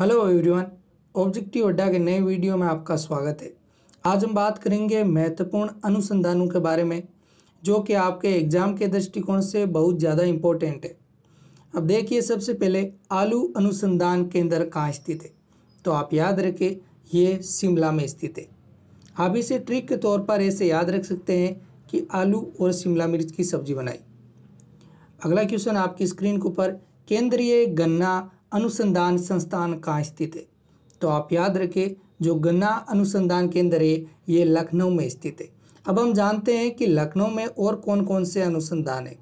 hello everyone objective अड्डा के नए वीडियो में आपका स्वागत है आज हम बात करेंगे महत्वपूर्ण अनुसंधानों के बारे में जो कि आपके एग्जाम के दृष्टिकोण से बहुत ज़्यादा इम्पोर्टेंट है अब देखिए सबसे पहले आलू अनुसंधान केंद्र कहाँ स्थित है तो आप याद रखें ये शिमला में स्थित है आप इसे ट्रिक के तौर पर ऐसे याद रख सकते हैं कि आलू और शिमला मिर्च की सब्जी बनाई अगला क्वेश्चन आपकी स्क्रीन के ऊपर केंद्रीय गन्ना अनुसंधान संस्थान कहाँ स्थित है तो आप याद रखें जो गन्ना अनुसंधान केंद्र है ये लखनऊ में स्थित है अब हम जानते हैं कि लखनऊ में और कौन कौन से अनुसंधान है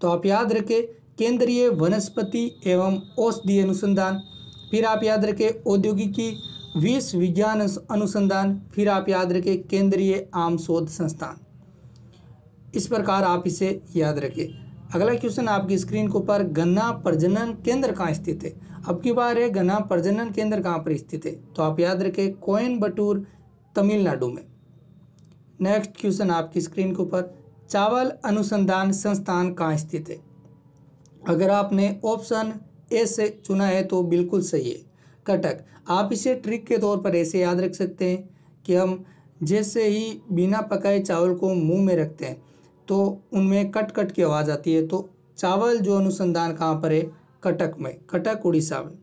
तो आप याद रखें केंद्रीय वनस्पति एवं औषधि अनुसंधान फिर आप याद रखें औद्योगिकी विश्व विज्ञान अनुसंधान फिर आप याद रखें केंद्रीय आम शोध संस्थान इस प्रकार आप इसे याद रखें अगला क्वेश्चन आपकी स्क्रीन के ऊपर गन्ना प्रजनन केंद्र कहाँ स्थित है अब की बार है गन्ना प्रजनन केंद्र कहाँ पर स्थित है तो आप याद रखें कोयम्बटूर तमिलनाडु में नेक्स्ट क्वेश्चन आपकी स्क्रीन के ऊपर चावल अनुसंधान संस्थान कहाँ स्थित है अगर आपने ऑप्शन ए से चुना है तो बिल्कुल सही है कटक आप इसे ट्रिक के तौर पर ऐसे याद रख सकते हैं कि हम जैसे ही बिना पकाए चावल को मुंह में रखते हैं तो उनमें कट कट की आवाज़ आती है तो चावल जो अनुसंधान कहाँ पर है कटक में कटक उड़ीसा में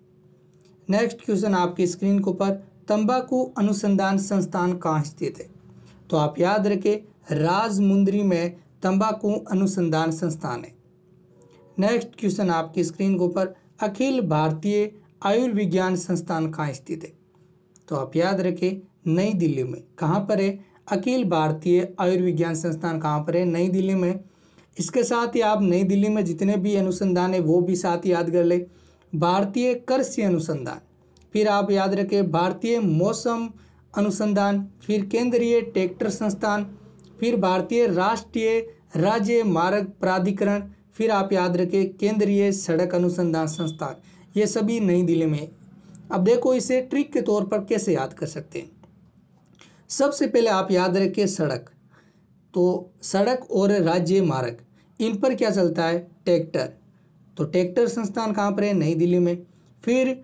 नेक्स्ट क्वेश्चन आपकी स्क्रीन के ऊपर तंबाकू अनुसंधान संस्थान कहाँ स्थित है तो आप याद रखें राजमुंदरी में तंबाकू अनुसंधान संस्थान है नेक्स्ट क्वेश्चन आपकी स्क्रीन के ऊपर अखिल भारतीय आयुर्विज्ञान संस्थान कहाँ स्थित है तो आप याद रखें नई दिल्ली में कहाँ पर है अखिल भारतीय आयुर्विज्ञान संस्थान कहाँ पर है नई दिल्ली में इसके साथ ही आप नई दिल्ली में जितने भी अनुसंधान है वो भी साथ याद कर ले भारतीय कृषि अनुसंधान फिर आप याद रखें भारतीय मौसम अनुसंधान फिर केंद्रीय ट्रैक्टर संस्थान फिर भारतीय राष्ट्रीय राज्य मार्ग प्राधिकरण फिर आप याद रखें केंद्रीय सड़क अनुसंधान संस्थान ये सभी नई दिल्ली में अब देखो इसे ट्रिक के तौर पर कैसे याद कर सकते हैं सबसे पहले आप याद रखें सड़क तो सड़क और राज्य मार्ग इन पर क्या चलता है ट्रैक्टर तो ट्रैक्टर संस्थान कहाँ पर है नई दिल्ली में फिर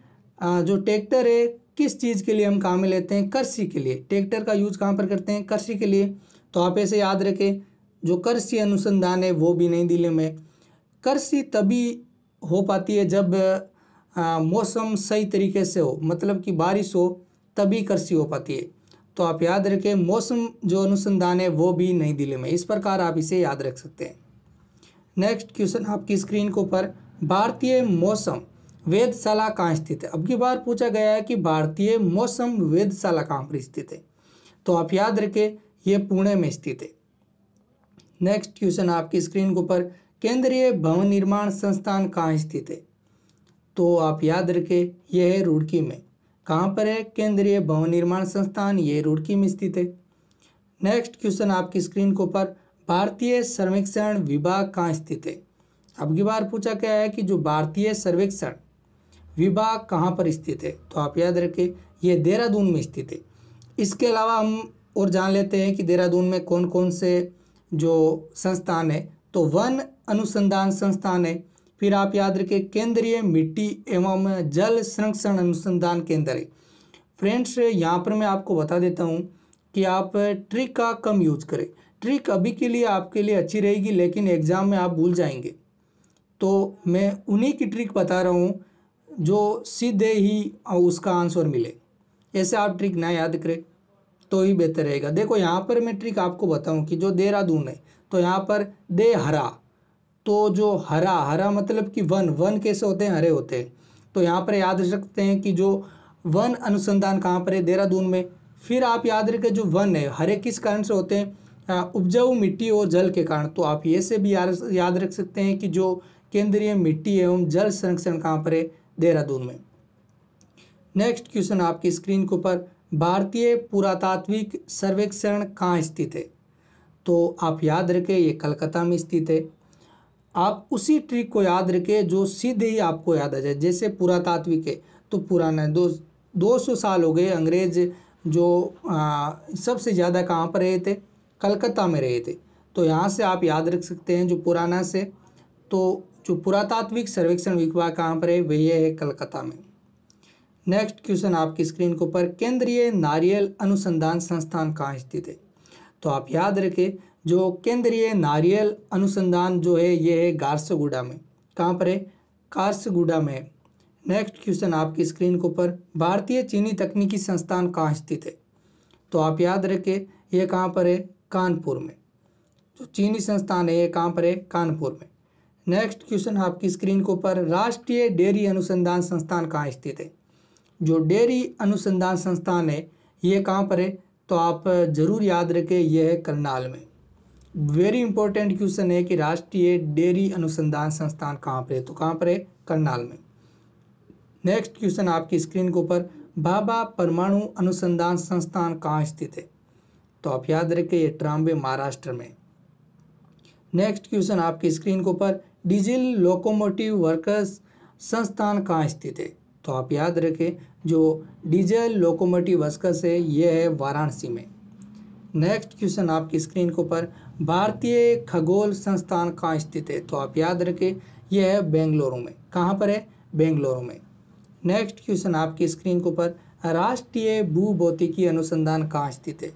जो ट्रैक्टर है किस चीज़ के लिए हम काम में लेते हैं कृषि के लिए ट्रैक्टर का यूज़ कहाँ पर करते हैं कृषि के लिए तो आप ऐसे याद रखें जो कृषि अनुसंधान है वो भी नई दिल्ली में कृषि तभी हो पाती है जब मौसम सही तरीके से हो मतलब कि बारिश हो तभी कृषि हो पाती है तो आप याद रखें मौसम जो अनुसंधान है वो भी नई दिल्ली में इस प्रकार आप इसे याद रख सकते हैं नेक्स्ट क्वेश्चन आपकी स्क्रीन के ऊपर भारतीय मौसम वेदशाला कहाँ स्थित है अब की बार पूछा गया है कि भारतीय मौसम वेदशाला कहाँ पर स्थित है तो आप याद रखें ये पुणे में स्थित है नेक्स्ट क्वेश्चन आपकी स्क्रीन के ऊपर केंद्रीय भवन निर्माण संस्थान कहाँ स्थित है तो आप याद रखें यह है रुड़की में कहाँ पर है केंद्रीय भवन निर्माण संस्थान ये रुड़की में स्थित है नेक्स्ट क्वेश्चन आपकी स्क्रीन के ऊपर भारतीय सर्वेक्षण विभाग कहाँ स्थित है अब की बार पूछा गया है कि जो भारतीय सर्वेक्षण विभाग कहाँ पर स्थित है तो आप याद रखें ये देहरादून में स्थित है इसके अलावा हम और जान लेते हैं कि देहरादून में कौन कौन से जो संस्थान है तो वन अनुसंधान संस्थान है फिर आप याद रखें केंद्रीय मिट्टी एवं जल संरक्षण अनुसंधान केंद्र है फ्रेंड्स यहाँ पर मैं आपको बता देता हूँ कि आप ट्रिक का कम यूज करें ट्रिक अभी के लिए आपके लिए अच्छी रहेगी लेकिन एग्ज़ाम में आप भूल जाएंगे तो मैं उन्हीं की ट्रिक बता रहा हूँ जो सीधे ही उसका आंसर मिले ऐसे आप ट्रिक ना याद करें तो ही बेहतर रहेगा देखो यहाँ पर मैं ट्रिक आपको बताऊँ कि जो देहरादून है तो यहाँ पर दे हरा तो जो हरा हरा मतलब कि वन वन कैसे होते हैं हरे होते हैं तो यहाँ पर याद रख सकते हैं कि जो वन अनुसंधान कहाँ पर है देहरादून में फिर आप याद रखें जो वन है हरे किस कारण से होते हैं उपजाऊ मिट्टी और जल के कारण तो आप ये से भी याद रख सकते हैं कि जो केंद्रीय मिट्टी एवं जल संरक्षण कहाँ पर है देहरादून में नेक्स्ट क्वेश्चन आपकी स्क्रीन के ऊपर भारतीय पुरातात्विक सर्वेक्षण कहाँ स्थित है तो आप याद रखें ये कलकत्ता में स्थित है आप उसी ट्रिक को याद रखें जो सीधे ही आपको याद आ जाए जैसे पुरातात्विक है तो पुराना दो दो सौ साल हो गए अंग्रेज जो सबसे ज़्यादा कहाँ पर रहे थे कलकत्ता में रहे थे तो यहाँ से आप याद रख सकते हैं जो पुराना से तो जो पुरातात्विक सर्वेक्षण विभाग कहाँ पर है वह यह है कलकत्ता में नेक्स्ट क्वेश्चन आपकी स्क्रीन के ऊपर केंद्रीय नारियल अनुसंधान संस्थान कहाँ स्थित है तो आप याद रखें जो केंद्रीय नारियल अनुसंधान जो है ये है गारसगुड़ा में कहाँ पर है कारसगुड़ा में है नेक्स्ट क्वेश्चन आपकी स्क्रीन के ऊपर भारतीय चीनी तकनीकी संस्थान कहाँ स्थित है तो आप याद रखें ये कहाँ पर है कानपुर में जो चीनी संस्थान है ये कहाँ पर है कानपुर में नेक्स्ट क्वेश्चन आपकी स्क्रीन के ऊपर राष्ट्रीय डेयरी अनुसंधान संस्थान कहाँ स्थित है जो डेयरी अनुसंधान संस्थान है ये कहाँ पर है तो आप जरूर याद रखें यह है करनाल में वेरी इंपॉर्टेंट क्वेश्चन है कि राष्ट्रीय डेयरी अनुसंधान संस्थान कहाँ पर है तो कहाँ पर है करनाल में नेक्स्ट क्वेश्चन आपकी स्क्रीन के ऊपर बाबा परमाणु अनुसंधान संस्थान कहाँ स्थित है तो आप याद रखें ये ट्राम्बे महाराष्ट्र में नेक्स्ट क्वेश्चन आपकी स्क्रीन के ऊपर डीजल लोकोमोटिव वर्कर्स संस्थान कहाँ स्थित है तो आप याद रखें जो डीजल लोकोमोटिव वर्कर्स है ये है वाराणसी में नेक्स्ट क्वेश्चन आपकी स्क्रीन के ऊपर भारतीय खगोल संस्थान कहाँ स्थित है तो आप याद रखें यह है बेंगलुरु में कहाँ पर है बेंगलुरु में नेक्स्ट क्वेश्चन आपकी स्क्रीन के ऊपर राष्ट्रीय भूभौतिकी अनुसंधान कहाँ स्थित है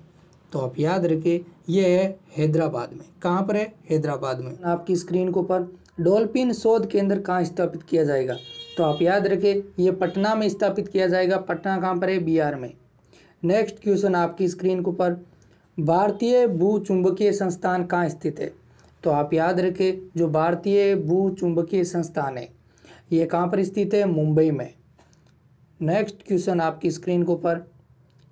तो आप याद रखें यह है हैदराबाद में कहाँ पर है हैदराबाद में आपकी स्क्रीन के ऊपर डॉल्फिन शोध केंद्र कहाँ स्थापित किया जाएगा तो आप याद रखें यह पटना में स्थापित किया जाएगा पटना कहाँ पर है बिहार में नेक्स्ट क्वेश्चन आपकी स्क्रीन के ऊपर भारतीय भू चुंबकीय संस्थान कहाँ स्थित है तो आप याद रखें जो भारतीय भू चुंबकीय संस्थान है ये कहाँ पर स्थित है मुंबई में नेक्स्ट क्वेश्चन आपकी स्क्रीन के ऊपर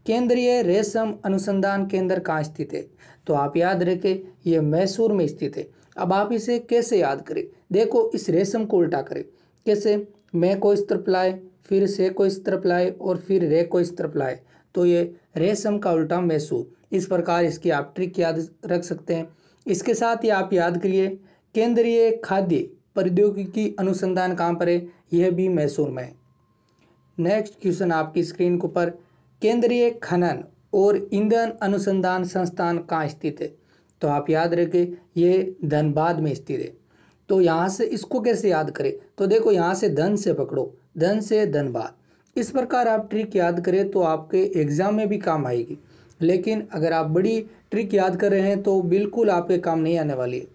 केंद्रीय रेशम अनुसंधान केंद्र कहाँ स्थित है तो आप याद रखें ये मैसूर में स्थित है अब आप इसे कैसे याद करें देखो इस रेशम को उल्टा करें कैसे मैं को इस तरफ लाए फिर से को इस तरफ लाए और फिर रे को इस तरफ लाए तो ये रेशम का उल्टा मैसूर इस प्रकार इसकी आप ट्रिक याद रख सकते हैं इसके साथ ही आप याद करिए केंद्रीय खाद्य प्रौद्योगिकी अनुसंधान कहाँ पर है यह भी मैसूर में है नेक्स्ट क्वेश्चन आपकी स्क्रीन के ऊपर केंद्रीय खनन और ईंधन अनुसंधान संस्थान कहाँ स्थित है तो आप याद रखें यह धनबाद में स्थित है तो यहाँ से इसको कैसे याद करें तो देखो यहाँ से धन से पकड़ो धन से धनबाद इस प्रकार आप ट्रिक याद करें तो आपके एग्ज़ाम में भी काम आएगी लेकिन अगर आप बड़ी ट्रिक याद कर रहे हैं तो बिल्कुल आपके काम नहीं आने वाली है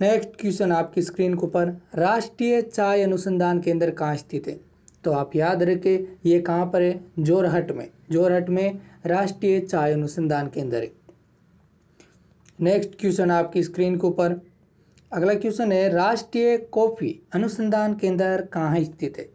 नेक्स्ट क्वेश्चन आपकी स्क्रीन के ऊपर राष्ट्रीय चाय अनुसंधान केंद्र कहाँ स्थित है तो आप याद रखें ये कहाँ पर है जोरहट में जोरहट में राष्ट्रीय चाय अनुसंधान केंद्र है नेक्स्ट क्वेश्चन आपकी स्क्रीन के ऊपर अगला क्वेश्चन है राष्ट्रीय कॉफ़ी अनुसंधान केंद्र कहाँ स्थित है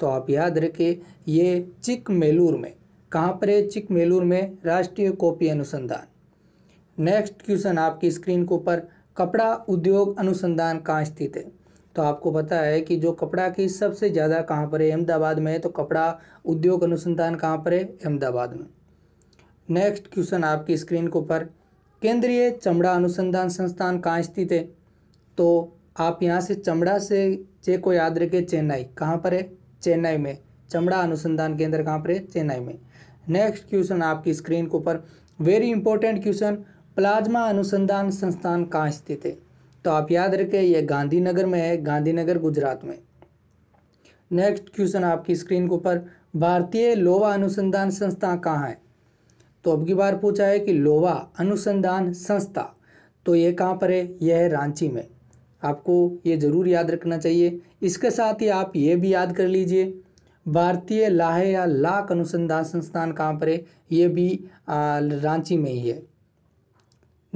तो आप याद रखें ये चिकमेलूर में कहाँ पर है चिकमेलूर में राष्ट्रीय कॉपी अनुसंधान नेक्स्ट क्वेश्चन आपकी स्क्रीन के ऊपर कपड़ा उद्योग अनुसंधान कहाँ स्थित है तो आपको पता है कि जो कपड़ा की सबसे ज़्यादा कहाँ पर है अहमदाबाद में है तो कपड़ा उद्योग अनुसंधान कहाँ पर है अहमदाबाद में नेक्स्ट क्वेश्चन आपकी स्क्रीन के ऊपर केंद्रीय चमड़ा अनुसंधान संस्थान कहाँ स्थित है तो आप यहाँ से चमड़ा से चे को याद रखें चेन्नई कहाँ पर है चेन्नई में चमड़ा अनुसंधान केंद्र कहाँ पर है चेन्नई में नेक्स्ट क्वेश्चन आपकी स्क्रीन के ऊपर वेरी इंपॉर्टेंट क्वेश्चन प्लाज्मा अनुसंधान संस्थान कहाँ स्थित है तो आप याद रखें यह गांधीनगर में है गांधीनगर गुजरात में नेक्स्ट क्वेश्चन आपकी स्क्रीन के ऊपर भारतीय लोवा अनुसंधान संस्था कहाँ है तो अब की बार पूछा है कि लोवा अनुसंधान संस्था तो ये कहाँ पर है यह है रांची में आपको ये ज़रूर याद रखना चाहिए इसके साथ ही आप ये भी याद कर लीजिए भारतीय लाहे या लाख अनुसंधान संस्थान कहाँ पर है ये भी रांची में ही है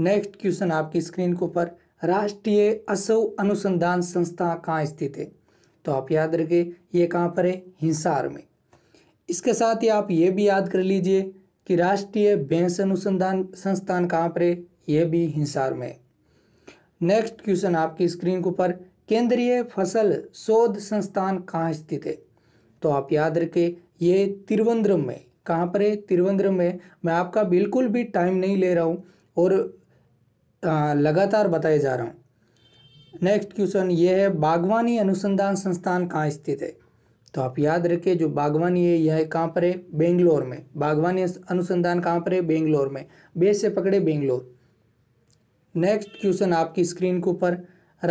नेक्स्ट क्वेश्चन आपकी स्क्रीन के ऊपर राष्ट्रीय असौ अनुसंधान संस्था कहाँ स्थित है तो आप याद रखें ये कहाँ पर है हिंसार में इसके साथ ही आप ये भी याद कर लीजिए कि राष्ट्रीय भैंस अनुसंधान संस्थान कहाँ पर है यह भी हिंसार में है नेक्स्ट क्वेश्चन आपकी स्क्रीन के ऊपर केंद्रीय फसल शोध संस्थान कहाँ स्थित है तो आप याद रखें ये तिरुवंद्रम में कहाँ पर है तिरुवंद्रम में मैं आपका बिल्कुल भी टाइम नहीं ले रहा हूँ और लगातार बताए जा रहा हूँ नेक्स्ट क्वेश्चन ये है बागवानी अनुसंधान संस्थान कहाँ स्थित है तो आप याद रखें जो बागवानी है यह कहाँ पर है बेंगलोर में बागवानी अनुसंधान कहाँ पर है बेंगलोर में बेस से पकड़े बेंगलोर नेक्स्ट क्वेश्चन आपकी स्क्रीन के ऊपर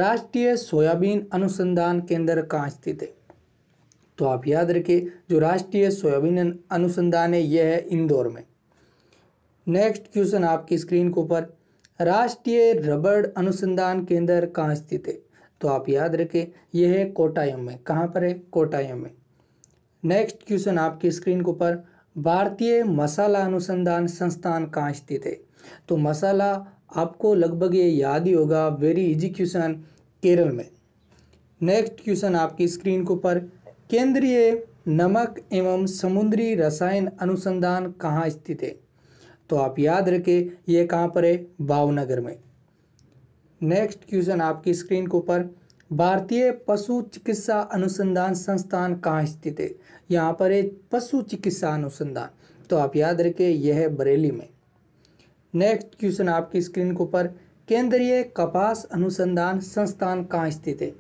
राष्ट्रीय सोयाबीन अनुसंधान केंद्र कहाँ स्थित है तो आप याद रखिए जो राष्ट्रीय सोयाबीन अनुसंधान है यह है इंदौर में नेक्स्ट क्वेश्चन आपकी स्क्रीन के ऊपर राष्ट्रीय रबड़ अनुसंधान केंद्र कहाँ स्थित है तो आप याद रखें यह है कोटायम में कहाँ पर है कोटायम में नेक्स्ट क्वेश्चन आपकी स्क्रीन के ऊपर भारतीय मसाला अनुसंधान संस्थान कहाँ स्थित है तो मसाला आपको लगभग ये याद ही होगा वेरी इजी क्वेश्चन केरल में नेक्स्ट क्वेश्चन आपकी स्क्रीन के ऊपर केंद्रीय नमक एवं समुद्री रसायन अनुसंधान कहाँ स्थित है तो आप याद रखें यह कहाँ पर है भावनगर में नेक्स्ट क्वेश्चन आपकी स्क्रीन के ऊपर भारतीय पशु चिकित्सा अनुसंधान संस्थान कहाँ स्थित है यहाँ पर है पशु चिकित्सा अनुसंधान तो आप याद रखें यह है बरेली में नेक्स्ट क्वेश्चन आपकी स्क्रीन के ऊपर केंद्रीय कपास अनुसंधान संस्थान कहाँ स्थित है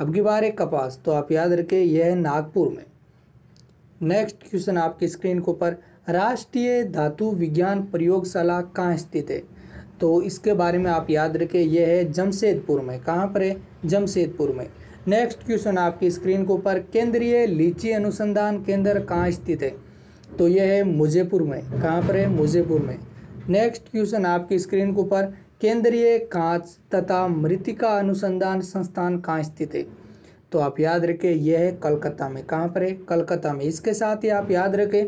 अब की बार है कपास तो आप याद रखें यह है नागपुर में नेक्स्ट क्वेश्चन आपकी स्क्रीन के ऊपर राष्ट्रीय धातु विज्ञान प्रयोगशाला कहाँ स्थित है तो इसके बारे में आप याद रखें यह है जमशेदपुर में कहाँ पर है जमशेदपुर में नेक्स्ट क्वेश्चन आपकी स्क्रीन के ऊपर केंद्रीय लीची अनुसंधान केंद्र कहाँ स्थित है तो यह है मुजेपुर में कहाँ पर है मुजेपुर में नेक्स्ट क्वेश्चन आपकी स्क्रीन के ऊपर केंद्रीय कांच तथा मृतिका अनुसंधान संस्थान कहाँ स्थित है तो आप याद रखें यह है कलकत्ता में कहाँ पर है कलकत्ता में इसके साथ ही आप याद रखें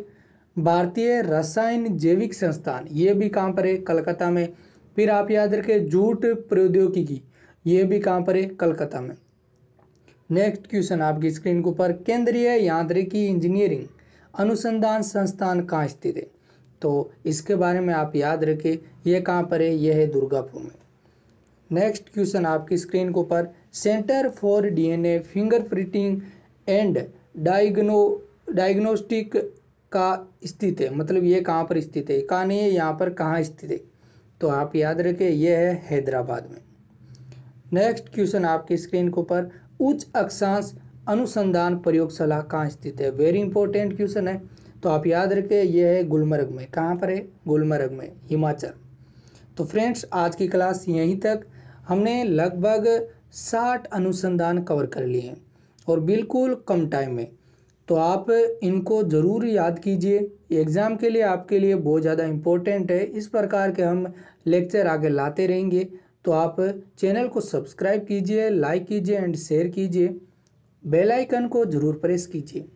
भारतीय रसायन जैविक संस्थान ये भी कहाँ पर है कलकत्ता में फिर आप याद रखें जूट प्रौद्योगिकी ये भी कहाँ पर है कलकत्ता में नेक्स्ट क्वेश्चन आपकी स्क्रीन के ऊपर केंद्रीय यांत्रिकी इंजीनियरिंग अनुसंधान संस्थान कहाँ स्थित है तो इसके बारे में आप याद रखें यह कहाँ पर है यह है दुर्गापुर में नेक्स्ट क्वेश्चन आपकी स्क्रीन के ऊपर centre for DNA fingerprinting and diagno diagnostic का स्थित है मतलब ये कहाँ पर स्थित है कहाँ नहीं है यहाँ पर कहाँ स्थित है तो आप याद रखें यह है हैदराबाद में नेक्स्ट क्वेश्चन आपकी स्क्रीन के ऊपर उच्च अक्षांश अनुसंधान प्रयोगशाला कहाँ स्थित है वेरी इंपॉर्टेंट क्वेश्चन है तो आप याद रखें यह है गुलमर्ग में कहाँ पर है गुलमर्ग में हिमाचल तो फ्रेंड्स आज की क्लास यहीं तक हमने लगभग साठ अनुसंधान कवर कर लिए हैं और बिल्कुल कम टाइम में तो आप इनको ज़रूर याद कीजिए एग्ज़ाम के लिए आपके लिए बहुत ज़्यादा इम्पोर्टेंट है इस प्रकार के हम लेक्चर आगे लाते रहेंगे तो आप चैनल को सब्सक्राइब कीजिए लाइक कीजिए एंड शेयर कीजिए बेल आइकन को ज़रूर प्रेस कीजिए